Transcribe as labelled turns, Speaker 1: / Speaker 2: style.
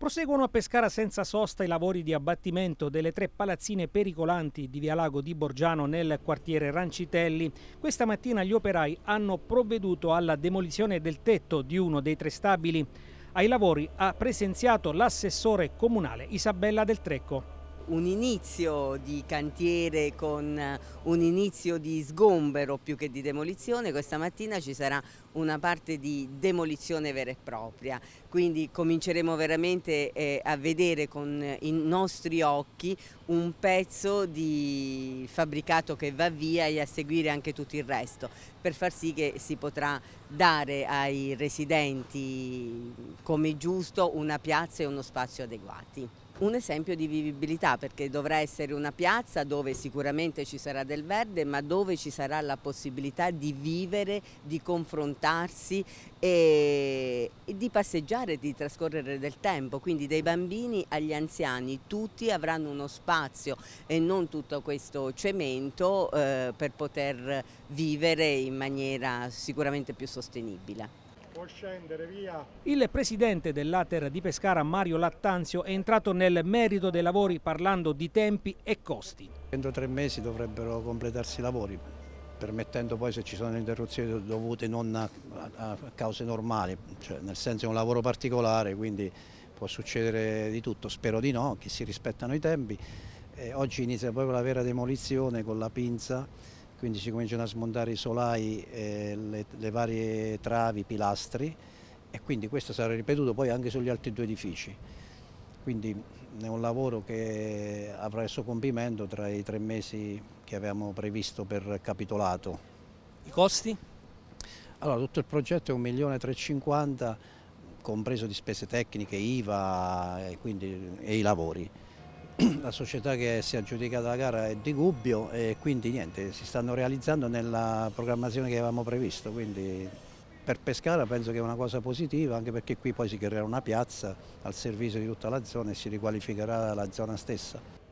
Speaker 1: Proseguono a Pescara senza sosta i lavori di abbattimento delle tre palazzine pericolanti di Via Lago di Borgiano nel quartiere Rancitelli. Questa mattina gli operai hanno provveduto alla demolizione del tetto di uno dei tre stabili. Ai lavori ha presenziato l'assessore comunale Isabella Del Trecco
Speaker 2: un inizio di cantiere con eh, un inizio di sgombero più che di demolizione, questa mattina ci sarà una parte di demolizione vera e propria, quindi cominceremo veramente eh, a vedere con eh, i nostri occhi un pezzo di fabbricato che va via e a seguire anche tutto il resto, per far sì che si potrà dare ai residenti come giusto una piazza e uno spazio adeguati un esempio di vivibilità perché dovrà essere una piazza dove sicuramente ci sarà del verde ma dove ci sarà la possibilità di vivere, di confrontarsi e, di passeggiare, di trascorrere del tempo, quindi dai bambini agli anziani tutti avranno uno spazio e non tutto questo cemento eh, per poter vivere in maniera sicuramente più sostenibile
Speaker 1: può scendere via.
Speaker 2: Il presidente dell'Ater
Speaker 1: di Pescara, Mario Lattanzio, è entrato nel merito dei lavori parlando di tempi e costi.
Speaker 3: Entro tre mesi dovrebbero completarsi i lavori, permettendo poi se ci sono interruzioni dovute non a, a cause normali, cioè nel senso è un lavoro particolare, quindi può succedere di tutto, spero di no, che si rispettano i tempi. E oggi inizia proprio la vera demolizione con la pinza quindi si cominciano a smontare i solai, eh, le, le, varie travi, i pilastri e quindi questo sarà ripetuto poi anche sugli altri due edifici. Quindi è un lavoro che avrà il suo compimento tra i tre mesi che avevamo previsto per capitolato. I costi? Allora, tutto il progetto è 1.350.000 compreso di spese tecniche, IVA e, quindi, e i lavori. la società che si è aggiudicata la gara è di Gubbio e quindi niente, si stanno realizzando nella programmazione che avevamo previsto, quindi per Pescara penso che è una cosa positiva anche perché qui poi si creerà una piazza al servizio di tutta la zona e si riqualificherà la zona stessa.